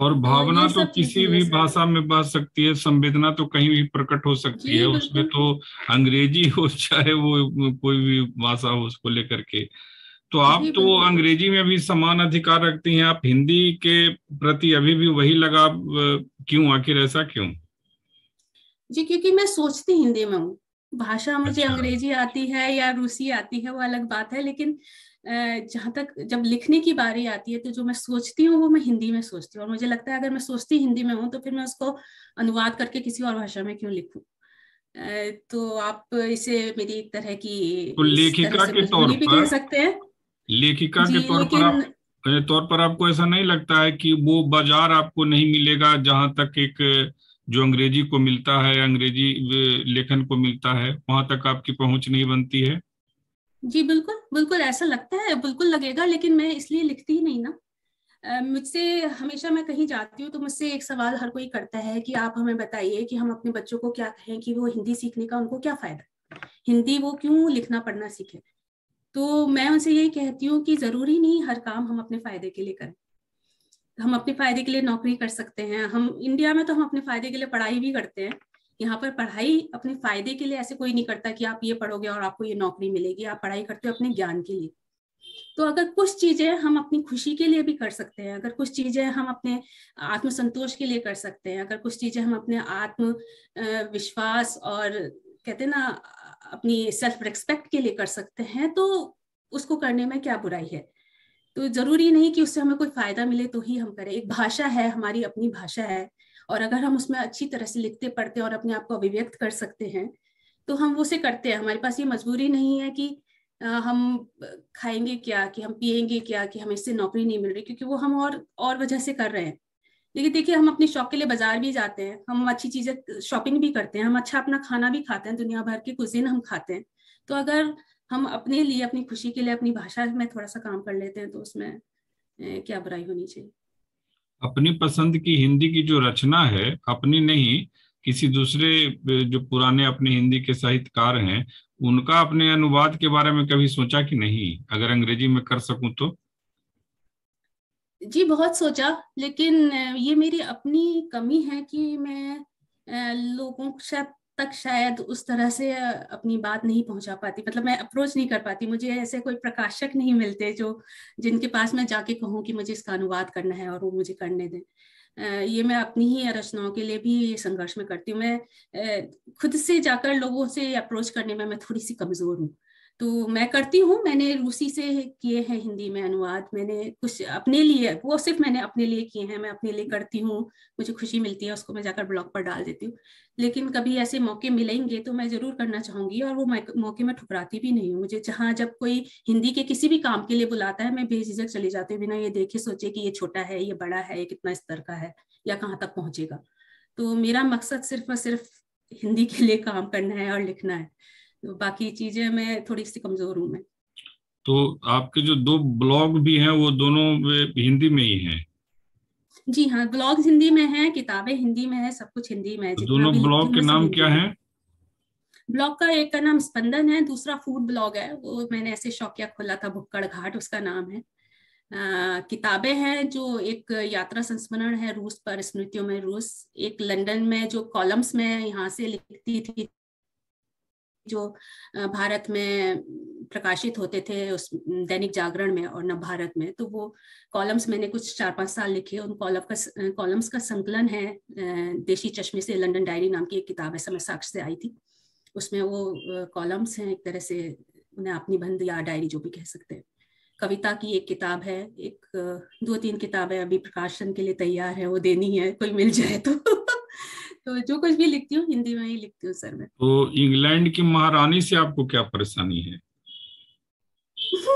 और हाँ, भावना तो किसी भी भाषा में बह सकती है संवेदना तो कहीं भी प्रकट हो सकती है उसमें तो अंग्रेजी हो चाहे वो कोई भी भाषा हो उसको लेकर के तो आप तो अंग्रेजी में भी समान अधिकार रखती हैं आप हिंदी के प्रति अभी भी वही लगाव क्यों आखिर ऐसा क्यों जी क्योंकि मैं सोचती हिंदी में हूँ भाषा मुझे अच्छा। अंग्रेजी आती है या रूसी आती है वो अलग बात है लेकिन जहां तक जब लिखने की बारी आती है तो जो मैं सोचती हूँ वो मैं हिंदी में सोचती हूँ और मुझे लगता है अगर मैं सोचती हिंदी में हूँ तो फिर मैं उसको अनुवाद करके किसी और भाषा में क्यों लिखू तो आप इसे मेरी एक तरह की तो लेखिका के तौर पर कह सकते हैं लेखिका के तौर पर आप तौर पर आपको ऐसा नहीं लगता है कि वो बाजार आपको नहीं मिलेगा जहां तक एक जो अंग्रेजी को मिलता है अंग्रेजी लेखन को मिलता है वहां तक आपकी पहुंच नहीं बनती है जी बिल्कुल बिल्कुल ऐसा लगता है बिल्कुल लगेगा लेकिन मैं इसलिए लिखती ही नहीं ना मुझसे हमेशा मैं कहीं जाती हूँ तो मुझसे एक सवाल हर कोई करता है कि आप हमें बताइए कि हम अपने बच्चों को क्या कहें कि वो हिंदी सीखने का उनको क्या फायदा हिंदी वो क्यों लिखना पढ़ना सीखे तो मैं उनसे यही कहती हूँ कि जरूरी नहीं हर काम हम अपने फायदे के लिए करें हम अपने फायदे के लिए नौकरी कर सकते हैं हम इंडिया में तो हम अपने फायदे के लिए पढ़ाई भी करते हैं यहाँ पर पढ़ाई अपने फायदे के लिए ऐसे कोई नहीं करता कि आप ये पढ़ोगे और आपको ये नौकरी मिलेगी आप पढ़ाई करते हो अपने ज्ञान के लिए तो अगर कुछ चीजें हम अपनी खुशी के लिए भी कर सकते हैं अगर कुछ चीजें हम अपने आत्मसंतोष के लिए कर सकते हैं अगर कुछ चीजें हम अपने आत्म विश्वास और कहते हैं ना अपनी सेल्फ रिस्पेक्ट के लिए कर सकते हैं तो उसको करने में क्या बुराई है तो जरूरी नहीं कि उससे हमें कोई फायदा मिले तो ही हम करें एक भाषा है हमारी अपनी भाषा है और अगर हम उसमें अच्छी तरह से लिखते पढ़ते और अपने आप को अभिव्यक्त कर सकते हैं तो हम उसे करते हैं हमारे पास ये मजबूरी नहीं है कि हम खाएंगे क्या कि हम पिएंगे क्या कि हमें इससे नौकरी नहीं मिल रही क्योंकि वो हम और और वजह से कर रहे हैं लेकिन देखिए हम अपने शौक के लिए बाजार भी जाते हैं हम अच्छी चीजें शॉपिंग भी करते हैं हम अच्छा अपना खाना भी खाते हैं दुनिया भर के कुछ दिन हम खाते हैं तो अगर हम अपने लिए अपनी खुशी के लिए अपनी भाषा में थोड़ा सा काम कर लेते हैं तो उसमें क्या बुराई होनी चाहिए अपनी पसंद की हिंदी की जो रचना है अपनी नहीं किसी दूसरे जो पुराने अपने हिंदी के साहित्यकार हैं उनका अपने अनुवाद के बारे में कभी सोचा कि नहीं अगर अंग्रेजी में कर सकूं तो जी बहुत सोचा लेकिन ये मेरी अपनी कमी है कि मैं लोगों को शायद तक शायद उस तरह से अपनी बात नहीं पहुंचा पाती मतलब मैं अप्रोच नहीं कर पाती मुझे ऐसे कोई प्रकाशक नहीं मिलते जो जिनके पास मैं जाके कहूँ कि मुझे इसका अनुवाद करना है और वो मुझे करने दें ये मैं अपनी ही रचनाओं के लिए भी संघर्ष में करती हूँ मैं खुद से जाकर लोगों से अप्रोच करने में मैं थोड़ी सी कमजोर हूँ तो मैं करती हूँ मैंने रूसी से किए हैं हिंदी में अनुवाद मैंने कुछ अपने लिए वो सिर्फ मैंने अपने लिए किए हैं मैं अपने लिए करती हूँ मुझे खुशी मिलती है उसको मैं जाकर ब्लॉग पर डाल देती हूँ लेकिन कभी ऐसे मौके मिलेंगे तो मैं जरूर करना चाहूंगी और वो मौके में ठुकराती भी नहीं हूँ मुझे जहाँ जब कोई हिंदी के किसी भी काम के लिए बुलाता है मैं बेझिझक चले जाती हूँ बिना ये देखे सोचे कि ये छोटा है ये बड़ा है ये कितना स्तर का है या कहाँ तक पहुंचेगा तो मेरा मकसद सिर्फ और सिर्फ हिंदी के लिए काम करना है और लिखना है तो बाकी चीजें मैं थोड़ी सी कमजोर हूँ मैं तो आपके जो दो ब्लॉग भी हैं वो दोनों हिंदी में ही हैं जी हाँ ब्लॉग हिंदी में है किताबें हिंदी में है सब कुछ हिंदी में है तो दोनों ब्लॉग के नाम क्या है ब्लॉग का एक का नाम स्पंदन है दूसरा फूड ब्लॉग है वो मैंने ऐसे शौकिया खोला था भुक्कड़ घाट उसका नाम है किताबें हैं जो एक यात्रा संस्मरण है रूस पर स्मृतियों में रूस एक लंदन में जो कॉलम्स में यहाँ से लिखती थी जो भारत में प्रकाशित होते थे उस दैनिक जागरण में और नवभारत में तो वो कॉलम्स मैंने कुछ चार पांच साल लिखे उन कॉलम का कॉलम्स का संकलन है देशी चश्मे से लंदन डायरी नाम की एक किताब है समय साक्ष से आई थी उसमें वो कॉलम्स हैं एक तरह से उन्हें अपनी बंद या डायरी जो भी कह सकते हैं कविता की एक किताब है एक दो तीन किताबें अभी प्रकाशन के लिए तैयार है वो देनी है कोई मिल जाए तो तो जो कुछ भी लिखती हूँ हिंदी में ही लिखती हूँ सर मैं तो इंग्लैंड की महारानी से आपको क्या परेशानी है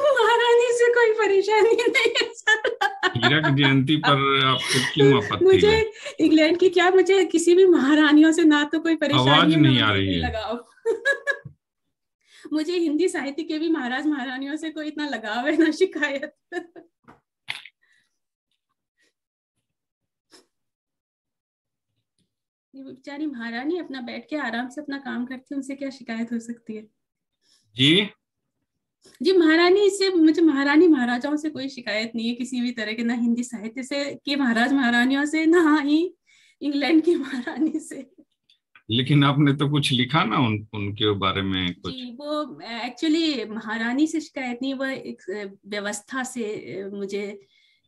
महारानी से कोई परेशानी नहीं है सर जयंती पर आपको क्यों आपत्ति मुझे इंग्लैंड की क्या मुझे किसी भी महारानियों से ना तो कोई परेशानी आवाज नहीं आ रही है लगाओ मुझे हिंदी साहित्य के भी महाराज महारानियों से कोई इतना लगाव है ना शिकायत बेचारी महारानी अपना बैठ के आराम से अपना काम करती है उनसे क्या शिकायत हो सकती है जी जी महारानी से मुझे महारानी महाराजाओं से कोई शिकायत नहीं है किसी भी तरह के ना हिंदी साहित्य से के महाराज महारानियों से ना ही इंग्लैंड की महारानी से लेकिन आपने तो कुछ लिखा ना उन उनके बारे में कुछ जी वो एक्चुअली महारानी से शिकायत नहीं वो एक व्यवस्था से मुझे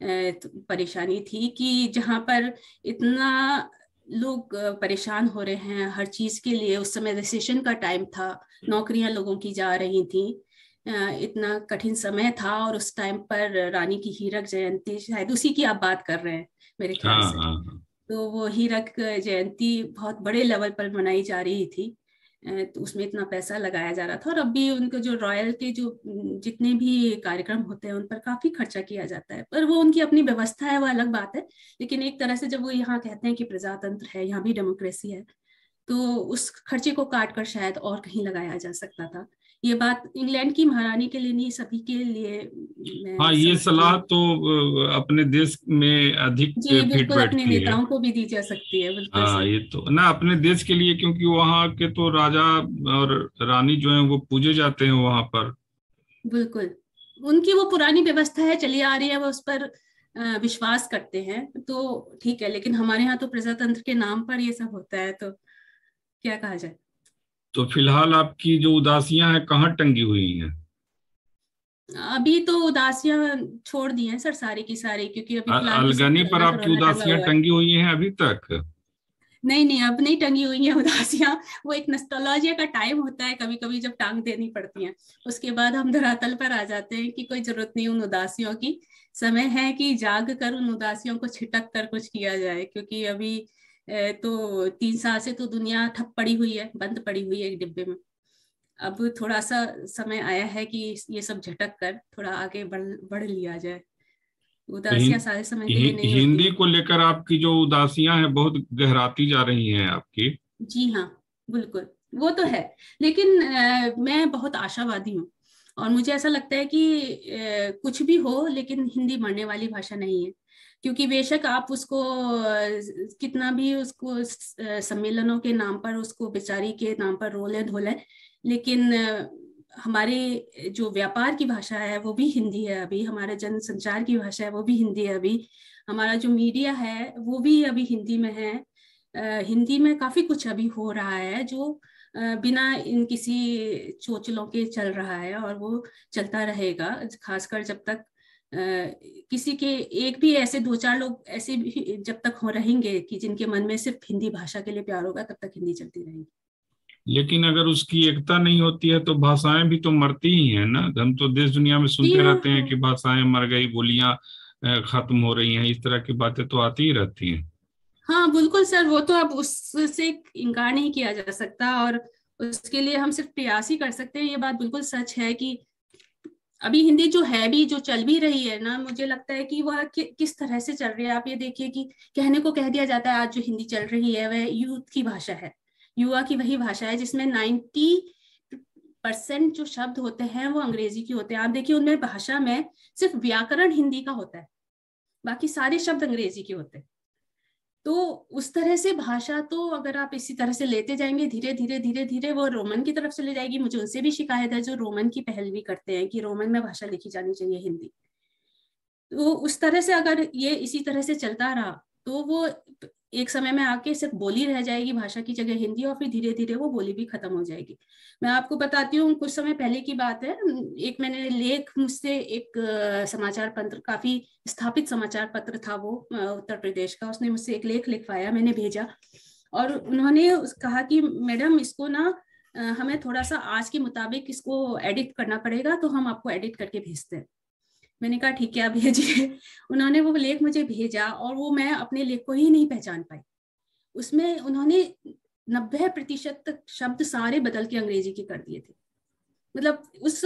परेशानी थी कि जहाँ पर इतना लोग परेशान हो रहे हैं हर चीज़ के लिए उस समय रिसेशन का टाइम था हम्म। नौकरियां लोगों की जा रही थी इतना कठिन समय था और उस टाइम पर रानी की हीरक जयंती शायद उसी की आप बात कर रहे हैं मेरे ख्याल हाँ, से हाँ, हाँ। तो वो हीरक जयंती बहुत बड़े लेवल पर मनाई जा रही थी तो उसमें इतना पैसा लगाया जा रहा था और अब भी उनके जो रॉयल के जो जितने भी कार्यक्रम होते हैं उन पर काफी खर्चा किया जाता है पर वो उनकी अपनी व्यवस्था है वो अलग बात है लेकिन एक तरह से जब वो यहाँ कहते हैं कि प्रजातंत्र है यहाँ भी डेमोक्रेसी है तो उस खर्चे को काट कर शायद और कहीं लगाया जा सकता था ये बात इंग्लैंड की महारानी के लिए नहीं सभी के लिए हाँ ये सलाह तो अपने देश में अधिक जी बिल्कुल अपने नेताओं को भी दी जा सकती है बिल्कुल हाँ ये तो ना अपने देश के लिए क्योंकि वहाँ के तो राजा और रानी जो है वो पूजे जाते हैं वहाँ पर बिल्कुल उनकी वो पुरानी व्यवस्था है चली आ रही है वो उस पर विश्वास करते हैं तो ठीक है लेकिन हमारे यहाँ तो प्रजातंत्र के नाम पर ये सब होता है तो क्या कहा जाए तो फिलहाल आपकी जो उदासियां हैं कहाँ टंगी हुई हैं अभी तो उदासियां छोड़ दी हैं सर सारे की सारे क्योंकि अभी अलगनी पर आपकी उदासियां टंगी हुई हैं अभी तक नहीं नहीं अब नहीं टंगी हुई है उदासियां वो एक नस्टोलॉजिया का टाइम होता है कभी कभी जब टांग देनी पड़ती है उसके बाद हम धरातल पर आ जाते हैं कि कोई जरूरत नहीं उन उदासियों की समय है कि जाग कर उन उदासियों को छिटक कर कुछ किया जाए क्योंकि अभी तो तीन साल से तो दुनिया ठप पड़ी हुई है बंद पड़ी हुई है एक डिब्बे में अब थोड़ा सा समय आया है कि ये सब झटक कर थोड़ा आगे बढ़ बढ़ लिया जाए उदासियां सारे समय के लिए नहीं हिंदी को लेकर आपकी जो उदासियां हैं बहुत गहराती जा रही हैं आपकी जी हाँ बिल्कुल वो तो है लेकिन आ, मैं बहुत आशावादी हूँ और मुझे ऐसा लगता है कि आ, कुछ भी हो लेकिन हिंदी मरने वाली भाषा नहीं है क्योंकि बेशक आप उसको कितना भी उसको सम्मेलनों के नाम पर उसको बेचारी के नाम पर रोले धोले लेकिन हमारे जो व्यापार की भाषा है वो भी हिंदी है अभी हमारे जन संचार की भाषा है वो भी हिंदी है अभी हमारा जो मीडिया है वो भी अभी हिंदी में है Uh, हिंदी में काफी कुछ अभी हो रहा है जो बिना इन किसी चोचलों के चल रहा है और वो चलता रहेगा खासकर जब तक किसी के एक भी ऐसे दो चार लोग ऐसे भी जब तक हो रहेंगे कि जिनके मन में सिर्फ हिंदी भाषा के लिए प्यार होगा तब तक हिंदी चलती रहेगी लेकिन अगर उसकी एकता नहीं होती है तो भाषाएं भी तो मरती ही है ना हम तो देश दुनिया में सुनते रहते हैं कि भाषाएं मर गई बोलियां खत्म हो रही हैं इस तरह की बातें तो आती ही रहती हैं हाँ बिल्कुल सर वो तो अब उससे इनकार नहीं किया जा सकता और उसके लिए हम सिर्फ प्रयास ही कर सकते हैं ये बात बिल्कुल सच है कि अभी हिंदी जो है भी जो चल भी रही है ना मुझे लगता है कि वह कि, किस तरह से चल रही है आप ये देखिए कि कहने को कह दिया जाता है आज जो हिंदी चल रही है वह यूथ की भाषा है युवा की वही भाषा है जिसमें नाइन्टी परसेंट जो शब्द होते हैं वो अंग्रेजी के होते हैं आप देखिए उनमें भाषा में सिर्फ व्याकरण हिंदी का होता है बाकी सारे शब्द अंग्रेजी के होते हैं तो उस तरह से भाषा तो अगर आप इसी तरह से लेते जाएंगे धीरे धीरे धीरे धीरे वो रोमन की तरफ चले जाएगी मुझे उनसे भी शिकायत है जो रोमन की पहलवी करते हैं कि रोमन में भाषा लिखी जानी चाहिए हिंदी तो उस तरह से अगर ये इसी तरह से चलता रहा तो वो एक समय में आके सिर्फ बोली रह जाएगी भाषा की जगह हिंदी और फिर धीरे धीरे वो बोली भी खत्म हो जाएगी मैं आपको बताती हूँ कुछ समय पहले की बात है एक मैंने लेख मुझसे एक समाचार पत्र काफी स्थापित समाचार पत्र था वो उत्तर प्रदेश का उसने मुझसे एक लेख लिखवाया मैंने भेजा और उन्होंने कहा कि मैडम इसको ना हमें थोड़ा सा आज के मुताबिक इसको एडिट करना पड़ेगा तो हम आपको एडिट करके भेजते हैं मैंने कहा ठीक है आप भेजिए उन्होंने वो लेख मुझे भेजा और वो मैं अपने लेख को ही नहीं पहचान पाई उसमें उन्होंने नब्बे प्रतिशत शब्द सारे बदल के अंग्रेजी के कर दिए थे मतलब उस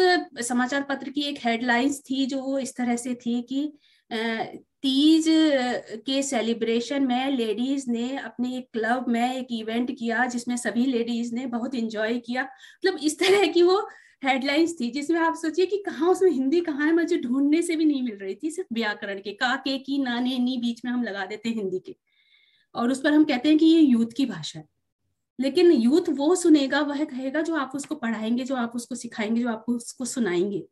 समाचार पत्र की एक हेडलाइंस थी जो वो इस तरह से थी कि तीज के सेलिब्रेशन में लेडीज ने अपने एक क्लब में एक इवेंट किया जिसमें सभी लेडीज ने बहुत इंजॉय किया मतलब इस तरह की वो हेडलाइंस थी जिसमें आप सोचिए कि कहाँ उसमें हिंदी कहाँ है मुझे ढूंढने से भी नहीं मिल रही थी सिर्फ व्याकरण के का के की ना ने नी बीच में हम लगा देते हैं हिंदी के और उस पर हम कहते हैं कि ये यूथ की भाषा है लेकिन यूथ वो सुनेगा वह कहेगा जो आप उसको पढ़ाएंगे जो आप उसको सिखाएंगे जो आप उसको सुनाएंगे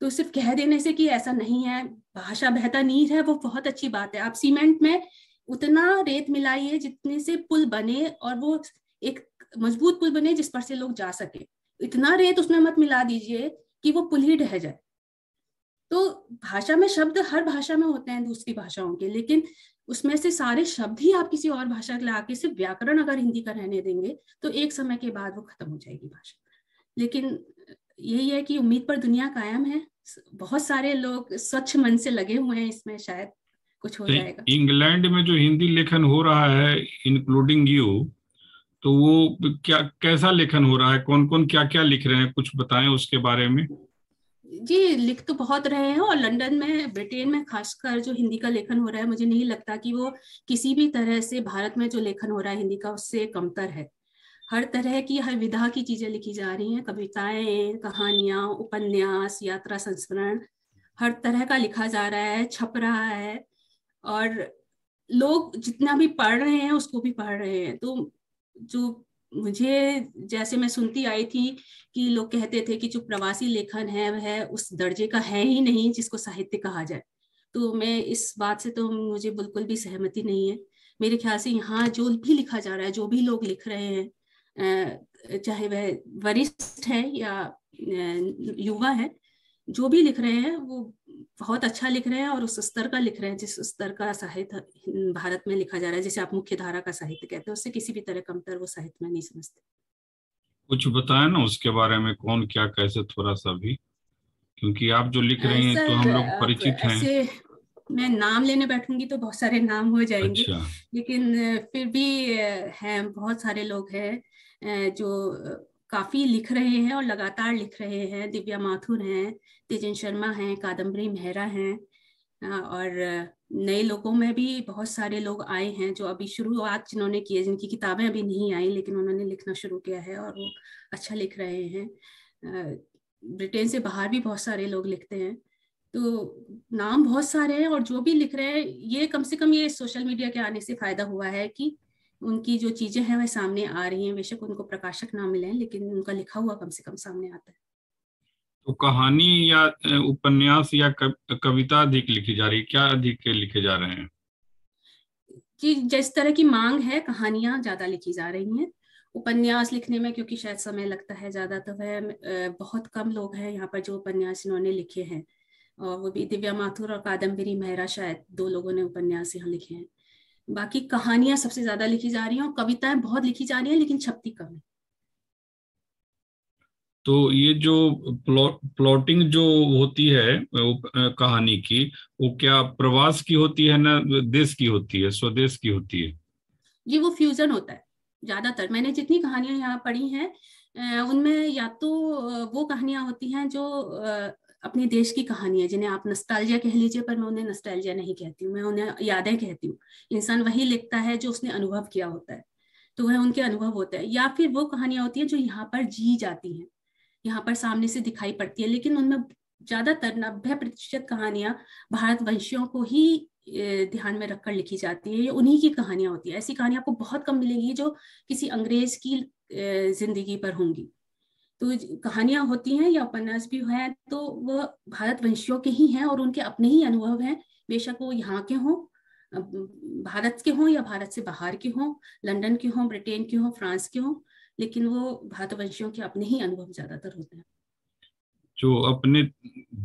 तो सिर्फ कह देने से कि ऐसा नहीं है भाषा बेहतर नीर है वो बहुत अच्छी बात है आप सीमेंट में उतना रेत मिलाइए जितने से पुल बने और वो एक मजबूत पुल बने जिस पर से लोग जा सके इतना रेत उसमें मत मिला दीजिए कि वो पुल ही ढह जाए तो भाषा में शब्द हर भाषा में होते हैं दूसरी भाषाओं के लेकिन उसमें से सारे शब्द ही आप किसी और भाषा के लाके सिर्फ व्याकरण अगर हिंदी का रहने देंगे तो एक समय के बाद वो खत्म हो जाएगी भाषा लेकिन यही है कि उम्मीद पर दुनिया कायम है बहुत सारे लोग स्वच्छ मन से लगे हुए हैं इसमें शायद कुछ हो तो जाएगा इंग्लैंड में जो हिंदी लेखन हो रहा है इंक्लूडिंग यू तो वो क्या कैसा लेखन हो रहा है कौन कौन क्या क्या लिख रहे हैं कुछ बताएं उसके बारे में जी लिख तो बहुत रहे हैं और लंदन में ब्रिटेन में खासकर जो हिंदी का लेखन हो रहा है मुझे नहीं लगता कि वो किसी भी तरह से भारत में जो लेखन हो रहा है हिंदी का उससे कमतर है हर तरह की हर विधा की चीजें लिखी जा रही हैं कविताएं कहानियां उपन्यास यात्रा संस्करण हर तरह का लिखा जा रहा है छप रहा है और लोग जितना भी पढ़ रहे हैं उसको भी पढ़ रहे हैं तो जो मुझे जैसे मैं सुनती आई थी कि लोग कहते थे कि जो प्रवासी लेखन है वह उस दर्जे का है ही नहीं जिसको साहित्य कहा जाए तो मैं इस बात से तो मुझे बिल्कुल भी सहमति नहीं है मेरे ख्याल से यहाँ जो भी लिखा जा रहा है जो भी लोग लिख रहे हैं चाहे वह वरिष्ठ है या युवा है जो भी लिख रहे हैं वो बहुत अच्छा लिख रहे हैं और उस स्तर का लिख रहे हैं जिस स्तर का साहित्य भारत में लिखा जा रहा है जिसे आप मुख्य धारा का साहित्य कहते हैं उससे किसी भी तरह कमतर वो साहित्य में नहीं समझते कुछ बताए ना उसके बारे में कौन क्या कैसे थोड़ा सा भी क्योंकि आप जो लिख रहे हैं तो हम लोग परिचित हैं मैं नाम लेने बैठूंगी तो बहुत सारे नाम हो जाएंगे अच्छा। लेकिन फिर भी हैं बहुत सारे लोग हैं जो काफी लिख रहे हैं और लगातार लिख रहे हैं दिव्या माथुर हैं तेजन शर्मा हैं कादम्बरी मेहरा हैं और नए लोगों में भी बहुत सारे लोग आए हैं जो अभी शुरुआत जिन्होंने की है जिनकी किताबें अभी नहीं आई लेकिन उन्होंने लिखना शुरू किया है और वो अच्छा लिख रहे हैं ब्रिटेन से बाहर भी बहुत सारे लोग लिखते हैं तो नाम बहुत सारे हैं और जो भी लिख रहे हैं ये कम से कम ये सोशल मीडिया के आने से फायदा हुआ है कि उनकी जो चीजें हैं वह सामने आ रही हैं बेशक उनको प्रकाशक ना मिले लेकिन उनका लिखा हुआ कम से कम सामने आता है तो कहानी या उपन्यास या कविता अधिक लिखी जा रही है क्या अधिक लिखे जा रहे हैं जी जिस तरह की मांग है कहानियां ज्यादा लिखी जा रही हैं उपन्यास लिखने में क्योंकि शायद समय लगता है ज्यादा तो वह बहुत कम लोग हैं यहाँ पर जो उपन्यास इन्होंने लिखे हैं और वो भी दिव्या माथुर और कादम्बिरी मेहरा शायद दो लोगों ने उपन्यास यहाँ लिखे हैं बाकी कहानियां सबसे ज्यादा लिखी जा रही हैं और कविताएं बहुत लिखी जा रही हैं लेकिन छपती कम है तो ये जो प्लॉ, प्लॉटिंग जो होती है कहानी की वो क्या प्रवास की होती है ना देश की होती है स्वदेश की होती है ये वो फ्यूजन होता है ज्यादातर मैंने जितनी कहानियां यहाँ पढ़ी हैं उनमें या तो वो कहानियां होती हैं जो अपने देश की कहानी है जिन्हें आप नस्टालजिया कह लीजिए पर मैं उन्हें नस्टालजिया नहीं कहती हूँ मैं उन्हें यादें कहती हूँ इंसान वही लिखता है जो उसने अनुभव किया होता है तो वह उनके अनुभव होते हैं या फिर वो कहानियां होती हैं जो यहाँ पर जी जाती हैं यहाँ पर सामने से दिखाई पड़ती है लेकिन उनमें ज्यादातर नब्बे प्रतिशत कहानियां भारत वंशियों को ही ध्यान में रखकर लिखी जाती है ये उन्हीं की कहानियां होती है ऐसी कहानियां आपको बहुत कम मिलेंगी जो किसी अंग्रेज की जिंदगी पर होंगी तो कहानियां होती हैं या उपन्यास भी हैं तो वह भारत वंशियों के ही हैं और उनके अपने ही अनुभव हैं बेशक वो यहाँ के हों भारत के हों या भारत से बाहर के हों लंदन के हों ब्रिटेन के हों फ्रांस के हों लेकिन वो भारत वंशियों के अपने ही अनुभव ज्यादातर होते हैं जो अपने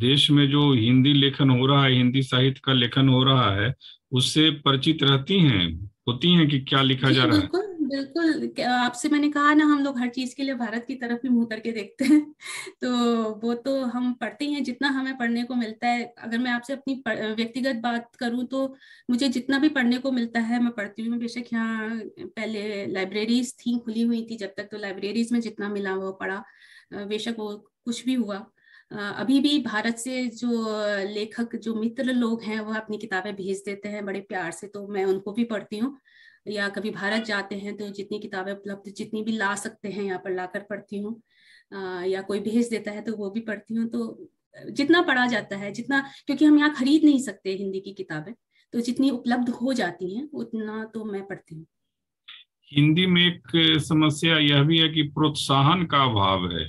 देश में जो हिंदी लेखन हो रहा है हिंदी साहित्य का लेखन हो रहा है उससे परिचित रहती हैं होती हैं कि क्या लिखा जा रहा है बिल्कुल आपसे मैंने कहा ना हम लोग हर चीज के लिए भारत की तरफ ही मुंह करके देखते हैं तो वो तो हम पढ़ते हैं जितना हमें पढ़ने को मिलता है अगर मैं आपसे अपनी व्यक्तिगत बात करूं तो मुझे जितना भी पढ़ने को मिलता है मैं पढ़ती हूँ बेशक यहाँ पहले लाइब्रेरीज थी खुली हुई थी जब तक तो लाइब्रेरीज में जितना मिला वो पढ़ा बेशक वो कुछ भी हुआ अभी भी भारत से जो लेखक जो मित्र लोग हैं वह अपनी किताबें भेज देते हैं बड़े प्यार से तो मैं उनको भी पढ़ती हूँ या कभी भारत जाते हैं तो जितनी किताबें उपलब्ध जितनी भी ला सकते हैं यहाँ पर लाकर पढ़ती हूँ या कोई भेज देता है तो वो भी पढ़ती हूँ तो जितना पढ़ा जाता है जितना क्योंकि हम यहाँ खरीद नहीं सकते हिंदी की किताबें तो जितनी उपलब्ध हो जाती हैं उतना तो मैं पढ़ती हूँ हिंदी में एक समस्या यह भी है कि प्रोत्साहन का अभाव है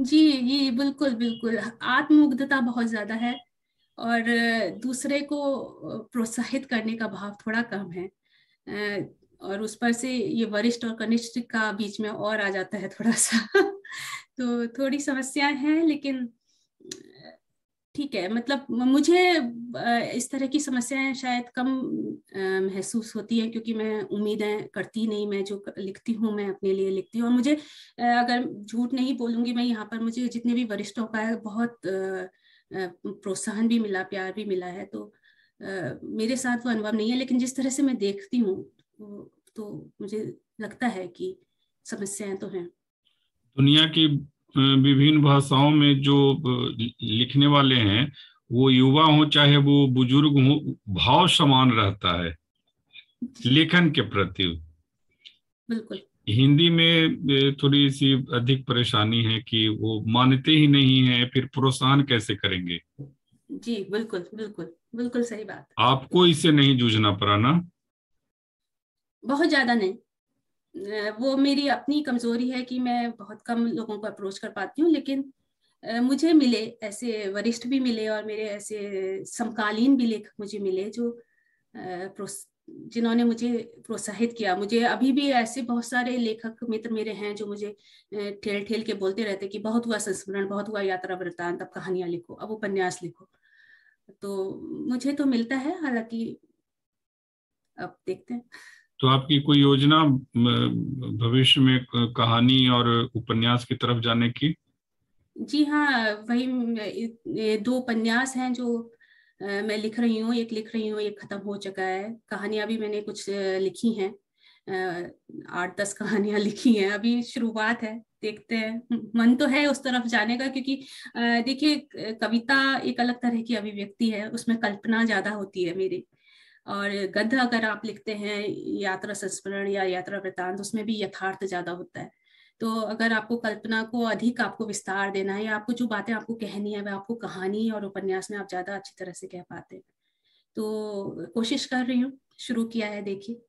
जी जी बिल्कुल बिल्कुल आत्मुग्धता बहुत ज्यादा है और दूसरे को प्रोत्साहित करने का भाव थोड़ा कम है और उस पर से ये वरिष्ठ और कनिष्ठ का बीच में और आ जाता है थोड़ा सा तो थोड़ी समस्या है लेकिन ठीक है मतलब मुझे इस तरह की समस्याएं शायद कम महसूस होती है क्योंकि मैं उम्मीदें करती नहीं मैं जो लिखती हूँ मैं अपने लिए लिखती हूँ और मुझे अगर झूठ नहीं बोलूंगी मैं यहाँ पर मुझे जितने भी वरिष्ठों का है बहुत प्रोत्साहन भी मिला प्यार भी मिला है तो मेरे साथ वो अनुभव नहीं है लेकिन जिस तरह से मैं देखती हूँ तो मुझे लगता है कि समस्याएं तो हैं दुनिया की विभिन्न भाषाओं में जो लिखने वाले हैं वो युवा हो चाहे वो बुजुर्ग हो भाव समान रहता है लेखन के प्रति बिल्कुल हिंदी में थोड़ी सी अधिक परेशानी है कि वो मानते ही नहीं है फिर प्रोत्साहन कैसे करेंगे जी बिल्कुल बिल्कुल बिल्कुल सही बात आपको इसे नहीं जूझना पड़ा ना बहुत ज्यादा नहीं वो मेरी अपनी कमजोरी है कि मैं बहुत कम लोगों को अप्रोच कर पाती हूँ लेकिन मुझे मिले ऐसे वरिष्ठ भी मिले और मेरे ऐसे समकालीन भी लेखक मुझे मिले जो जिन्होंने मुझे प्रोत्साहित किया मुझे अभी भी ऐसे बहुत सारे लेखक मित्र मेरे हैं जो मुझे ठेल ठेल के बोलते रहते कि बहुत हुआ संस्मरण बहुत हुआ यात्रा वृत्तांत अब कहानियां लिखो अब उपन्यास लिखो तो मुझे तो मिलता है हालांकि अब देखते हैं तो आपकी कोई योजना भविष्य में कहानी और उपन्यास की तरफ जाने की जी हाँ वही दो उपन्यास हैं जो मैं लिख रही हूँ एक लिख रही हूँ एक खत्म हो चुका है कहानियां भी मैंने कुछ लिखी हैं आठ दस कहानियां लिखी हैं अभी शुरुआत है देखते हैं मन तो है उस तरफ जाने का क्योंकि देखिए कविता एक अलग तरह की अभिव्यक्ति है उसमें कल्पना ज्यादा होती है मेरी और गद्य अगर आप लिखते हैं यात्रा संस्मरण या यात्रा वृतांत उसमें भी यथार्थ ज्यादा होता है तो अगर आपको कल्पना को अधिक आपको विस्तार देना है या आपको जो बातें आपको कहनी है वह आपको कहानी और उपन्यास में आप ज्यादा अच्छी तरह से कह पाते हैं तो कोशिश कर रही हूँ शुरू किया है देखिए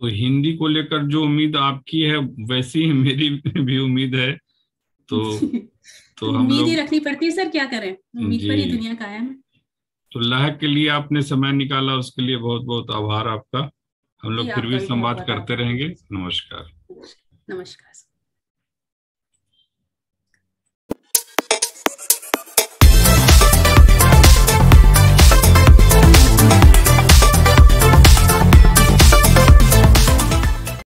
तो हिंदी को लेकर जो उम्मीद आपकी है वैसी ही मेरी भी उम्मीद है तो तो हम लोग रखनी पड़ती है सर क्या करें उम्मीद पर ही दुनिया कायम है तो लह के लिए आपने समय निकाला उसके लिए बहुत बहुत आभार आपका हम लोग फिर भी संवाद करते रहेंगे नमस्कार नमस्कार